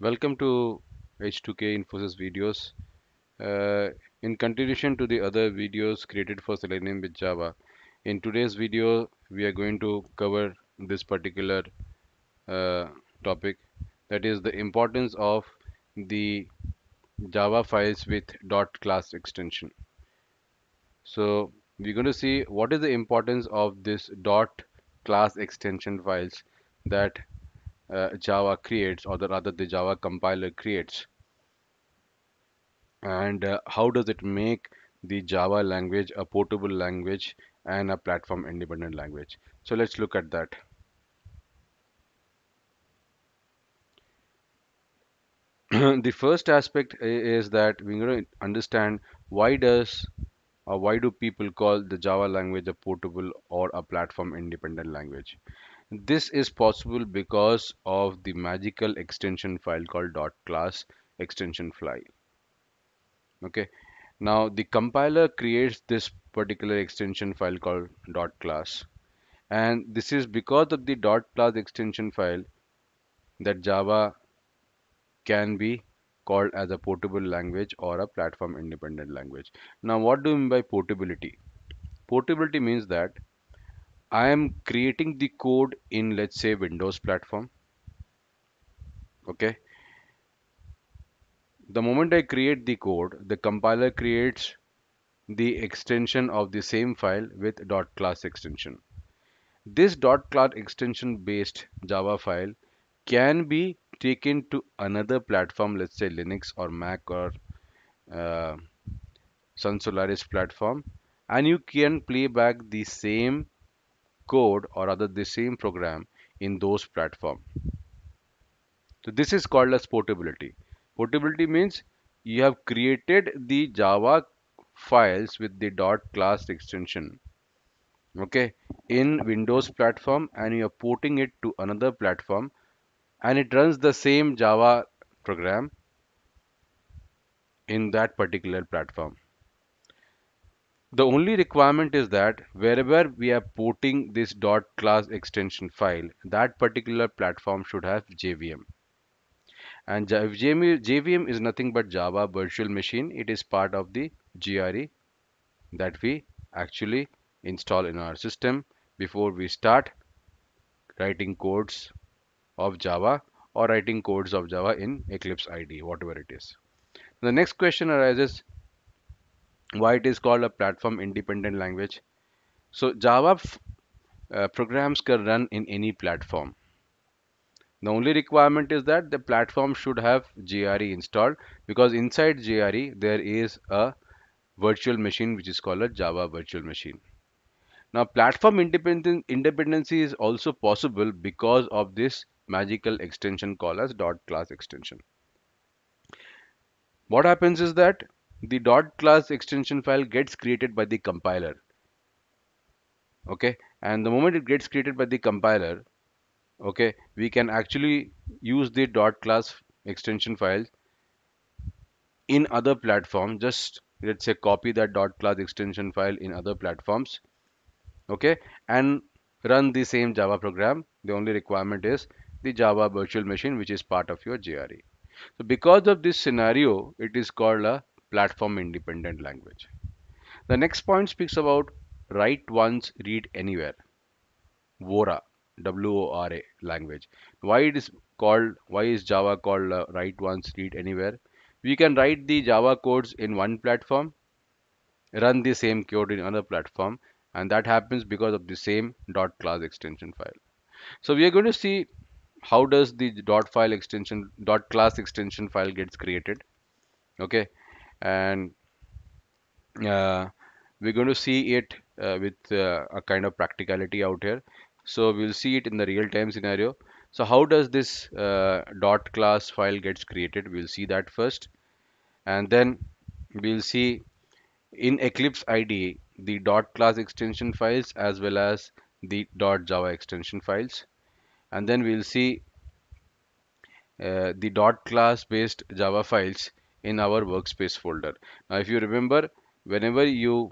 Welcome to H2K Infosys videos. Uh, in continuation to the other videos created for Selenium with Java, in today's video we are going to cover this particular uh, topic that is the importance of the Java files with dot class extension. So we're going to see what is the importance of this dot class extension files that uh, Java creates or the, rather the Java compiler creates and uh, how does it make the Java language a portable language and a platform independent language. So let's look at that. the first aspect is that we're going to understand why does or why do people call the Java language a portable or a platform independent language. This is possible because of the magical extension file called dot class extension file. Okay. Now the compiler creates this particular extension file called dot class. And this is because of the dot class extension file that Java can be called as a portable language or a platform independent language. Now what do we mean by portability? Portability means that I am creating the code in let's say Windows platform okay the moment I create the code the compiler creates the extension of the same file with dot class extension this dot class extension based Java file can be taken to another platform let's say Linux or Mac or uh, Sun Solaris platform and you can play back the same code or rather the same program in those platform. So this is called as portability. Portability means you have created the Java files with the dot class extension okay in Windows platform and you are porting it to another platform and it runs the same Java program in that particular platform the only requirement is that wherever we are porting this dot class extension file, that particular platform should have JVM. And JVM is nothing but Java Virtual Machine. It is part of the GRE that we actually install in our system before we start writing codes of Java or writing codes of Java in Eclipse IDE, whatever it is. The next question arises why it is called a platform independent language. So Java uh, programs can run in any platform. The only requirement is that the platform should have JRE installed because inside JRE there is a virtual machine which is called a Java virtual machine. Now platform independence independency is also possible because of this magical extension called as dot class extension. What happens is that the dot class extension file gets created by the compiler okay and the moment it gets created by the compiler okay we can actually use the dot class extension file in other platform just let's say copy that dot class extension file in other platforms okay and run the same java program the only requirement is the java virtual machine which is part of your jre so because of this scenario it is called a platform independent language. The next point speaks about write once, read anywhere. Vora, W-O-R-A language. Why it is called, why is Java called uh, write once, read anywhere? We can write the Java codes in one platform, run the same code in another platform, and that happens because of the same dot class extension file. So we are going to see how does the dot file extension dot class extension file gets created okay and uh, we're going to see it uh, with uh, a kind of practicality out here so we'll see it in the real time scenario so how does this uh, dot class file gets created we'll see that first and then we'll see in eclipse ide the dot class extension files as well as the dot java extension files and then we'll see uh, the dot class based java files in our workspace folder. Now if you remember whenever you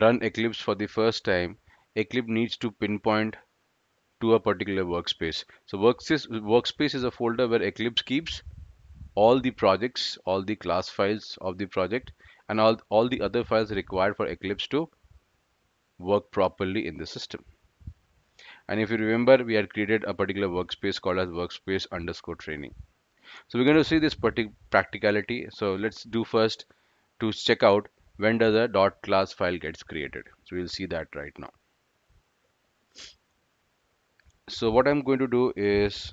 run Eclipse for the first time Eclipse needs to pinpoint to a particular workspace. So workspace, workspace is a folder where Eclipse keeps all the projects, all the class files of the project and all, all the other files required for Eclipse to work properly in the system. And if you remember, we had created a particular workspace called as workspace underscore training. So we're going to see this practicality. So let's do first to check out when does a dot class file gets created. So we'll see that right now. So what I'm going to do is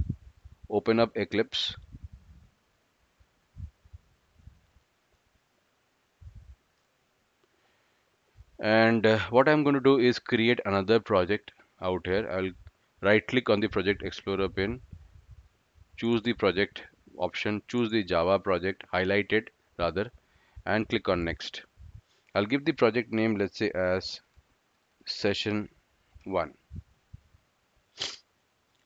open up Eclipse. And uh, what I'm going to do is create another project out here. I'll right click on the project explorer pane, choose the project option, choose the Java project, highlight it rather, and click on next. I'll give the project name, let's say as session 1.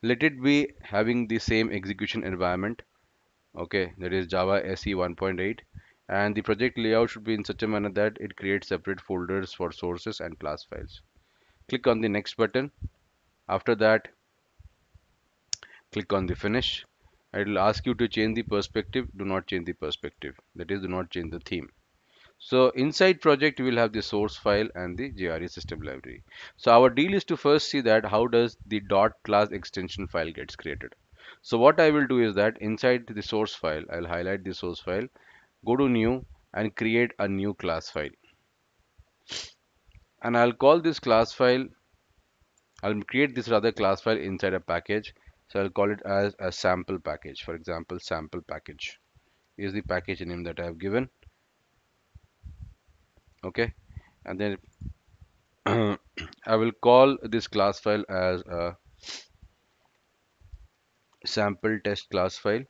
Let it be having the same execution environment. Okay, that is Java SE 1.8 and the project layout should be in such a manner that it creates separate folders for sources and class files. Click on the next button. After that, click on the finish it will ask you to change the perspective do not change the perspective that is do not change the theme so inside project we will have the source file and the JRE system library so our deal is to first see that how does the dot class extension file gets created so what I will do is that inside the source file I'll highlight the source file go to new and create a new class file and I'll call this class file I'll create this rather class file inside a package so I'll call it as a sample package. For example, sample package is the package name that I have given. Okay. And then I will call this class file as a sample test class file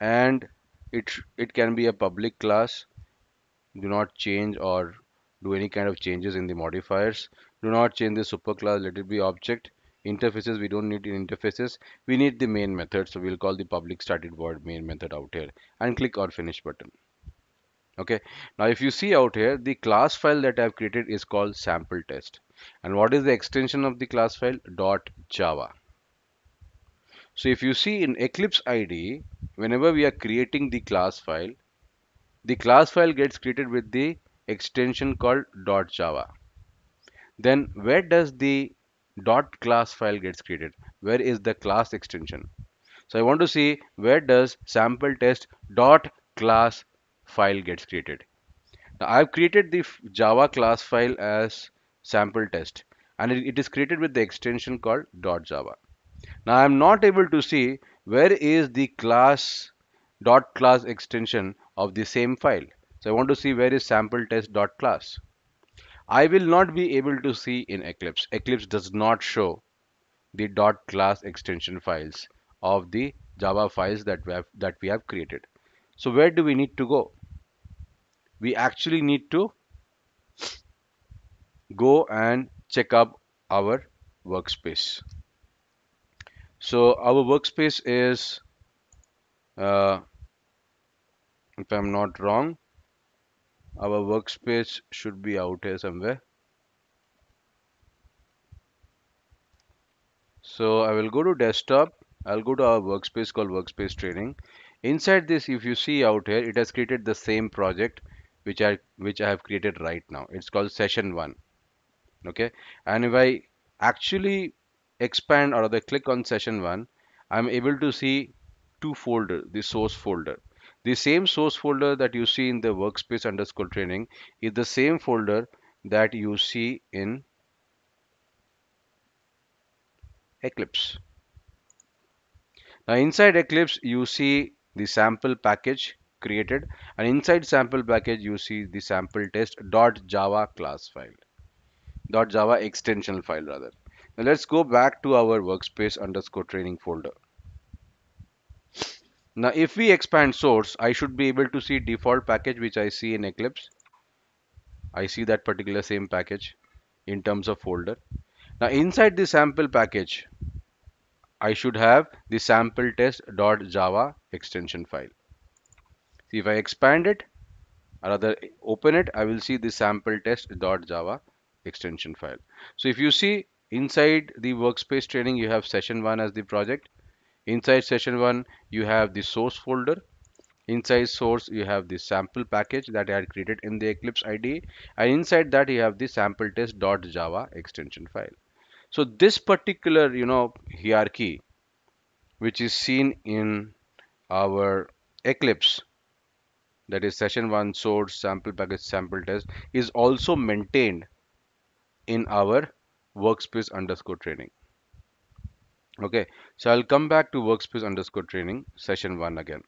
and it it can be a public class do not change or do any kind of changes in the modifiers do not change the superclass let it be object interfaces we don't need interfaces we need the main method so we'll call the public static void main method out here and click our finish button okay now if you see out here the class file that i've created is called sample test and what is the extension of the class file dot java so if you see in eclipse ide whenever we are creating the class file the class file gets created with the extension called dot java then where does the dot class file gets created where is the class extension so i want to see where does sample test dot class file gets created now i've created the java class file as sample test and it is created with the extension called dot java now i'm not able to see where is the class dot class extension of the same file so i want to see where is sample test dot class I will not be able to see in Eclipse. Eclipse does not show the dot class extension files of the Java files that we have, that we have created. So where do we need to go? We actually need to go and check up our workspace. So our workspace is, uh, if I'm not wrong, our workspace should be out here somewhere so I will go to desktop I'll go to our workspace called workspace training inside this if you see out here it has created the same project which I which I have created right now it's called session 1 okay and if I actually expand or other click on session 1 I'm able to see two folder the source folder the same source folder that you see in the workspace underscore training is the same folder that you see in Eclipse. Now inside Eclipse you see the sample package created and inside sample package you see the sample test dot java class file dot java extension file rather. Now let's go back to our workspace underscore training folder. Now if we expand source, I should be able to see default package which I see in Eclipse. I see that particular same package in terms of folder. Now inside the sample package, I should have the sample test.java extension file. See if I expand it, or rather open it, I will see the sample test.java extension file. So if you see inside the workspace training, you have session one as the project inside session 1 you have the source folder inside source you have the sample package that I had created in the Eclipse IDE and inside that you have the sample test.java extension file so this particular you know hierarchy which is seen in our Eclipse that is session 1 source sample package sample test is also maintained in our workspace underscore training okay so i'll come back to workspace underscore training session one again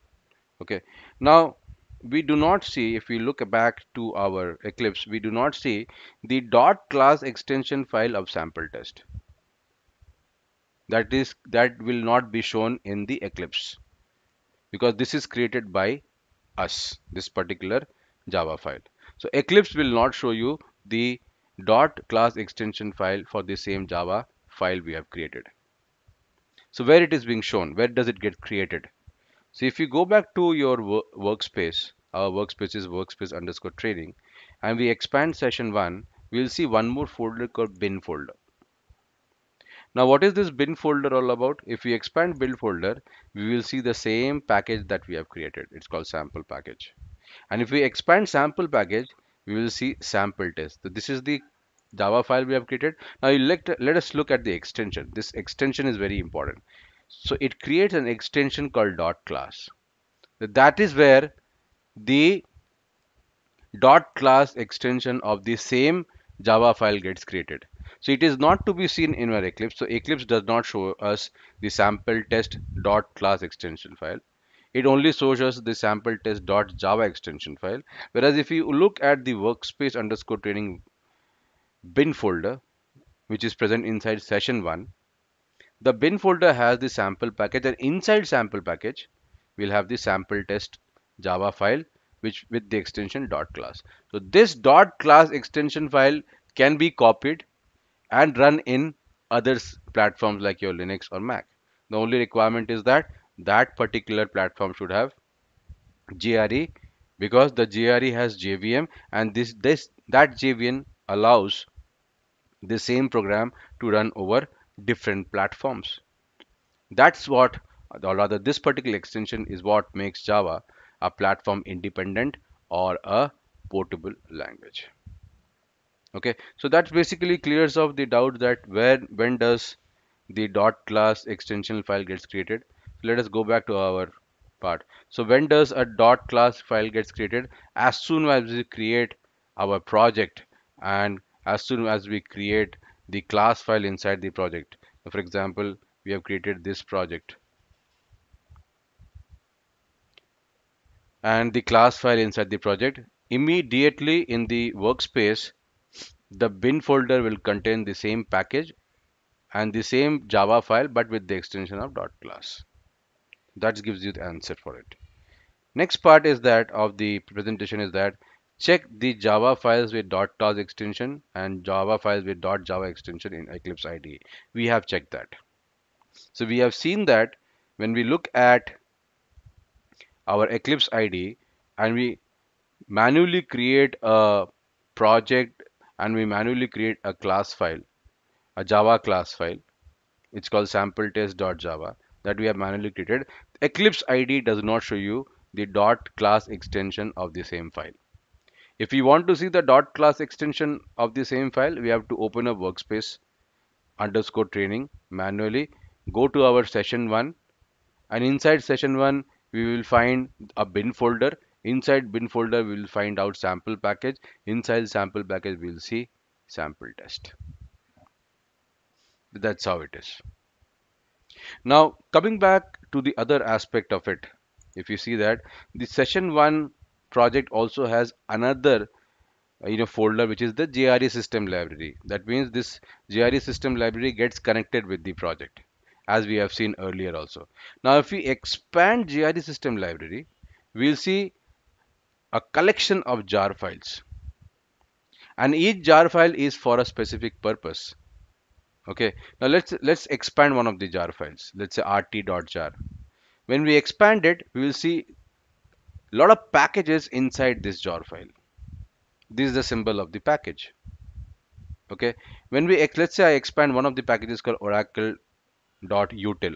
okay now we do not see if we look back to our eclipse we do not see the dot class extension file of sample test that is that will not be shown in the eclipse because this is created by us this particular java file so eclipse will not show you the dot class extension file for the same java file we have created so where it is being shown, where does it get created? So if you go back to your wor workspace, our workspace is workspace underscore training, and we expand session one, we'll see one more folder called bin folder. Now what is this bin folder all about? If we expand bin folder, we will see the same package that we have created. It's called sample package. And if we expand sample package, we will see sample test. So this is the Java file we have created. Now let, let us look at the extension. This extension is very important. So it creates an extension called dot class. That is where the dot class extension of the same Java file gets created. So it is not to be seen in our Eclipse. So Eclipse does not show us the sample test dot class extension file. It only shows us the sample test dot Java extension file. Whereas if you look at the workspace underscore training bin folder which is present inside session 1. The bin folder has the sample package and inside sample package we'll have the sample test java file which with the extension dot class. So this dot class extension file can be copied and run in other platforms like your Linux or Mac. The only requirement is that that particular platform should have GRE because the GRE has JVM and this this that JVM allows the same program to run over different platforms. That's what, or rather, this particular extension is what makes Java a platform independent or a portable language. Okay, so that basically clears up the doubt that where when does the dot class extension file gets created. Let us go back to our part. So when does a dot class file gets created? As soon as we create our project and as soon as we create the class file inside the project. For example, we have created this project. And the class file inside the project, immediately in the workspace, the bin folder will contain the same package and the same Java file, but with the extension of dot class. That gives you the answer for it. Next part is that of the presentation is that Check the Java files with .tos extension and Java files with .java extension in Eclipse IDE. We have checked that. So we have seen that when we look at our Eclipse IDE and we manually create a project and we manually create a class file, a Java class file. It's called sample test.java that we have manually created. Eclipse IDE does not show you the dot class extension of the same file. If we want to see the dot class extension of the same file, we have to open up workspace underscore training manually, go to our session 1 and inside session 1 we will find a bin folder. Inside bin folder we will find out sample package. Inside sample package we will see sample test. That's how it is. Now coming back to the other aspect of it, if you see that the session 1 project also has another uh, you know folder which is the JRE system library. That means this JRE system library gets connected with the project as we have seen earlier also. Now if we expand JRE system library, we'll see a collection of jar files and each jar file is for a specific purpose. Okay, now let's let's expand one of the jar files. Let's say rt.jar. When we expand it, we will see lot of packages inside this jar file this is the symbol of the package okay when we let's say i expand one of the packages called Oracle. Util.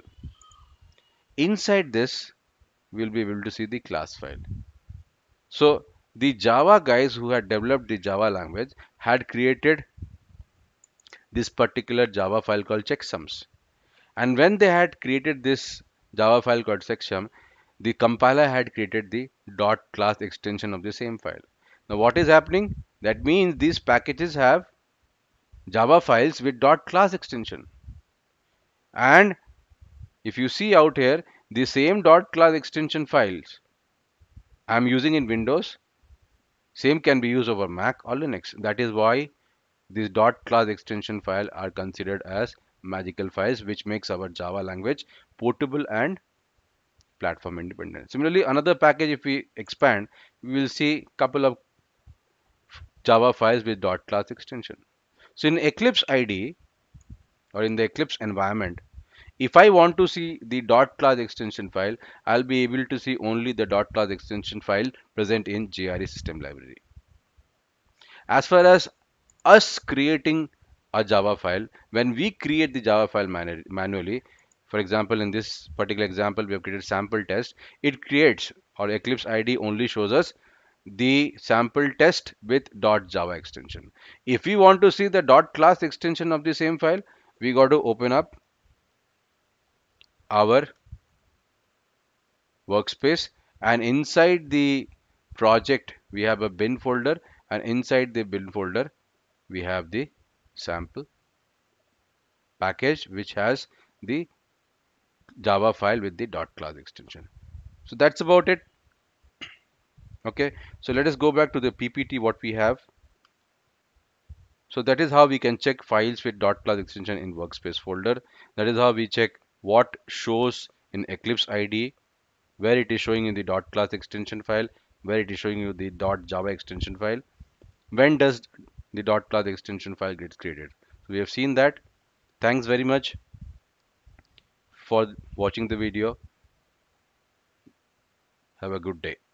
inside this we'll be able to see the class file so the java guys who had developed the java language had created this particular java file called checksums and when they had created this java file called checksum the compiler had created the dot class extension of the same file. Now what is happening? That means these packages have Java files with dot class extension. And if you see out here, the same dot class extension files I'm using in Windows, same can be used over Mac or Linux. That is why these dot class extension file are considered as magical files, which makes our Java language portable and platform independent. Similarly, another package, if we expand, we will see couple of Java files with dot class extension. So in Eclipse IDE or in the Eclipse environment, if I want to see the dot class extension file, I'll be able to see only the dot class extension file present in JRE system library. As far as us creating a Java file, when we create the Java file manually, for example in this particular example we have created sample test it creates or eclipse id only shows us the sample test with dot java extension if we want to see the dot class extension of the same file we got to open up our workspace and inside the project we have a bin folder and inside the bin folder we have the sample package which has the Java file with the dot class extension. So that's about it. Okay, so let us go back to the PPT what we have. So that is how we can check files with dot class extension in workspace folder. That is how we check what shows in Eclipse ID, where it is showing in the dot class extension file, where it is showing you the dot Java extension file. When does the dot class extension file gets created? So we have seen that. Thanks very much for watching the video. Have a good day.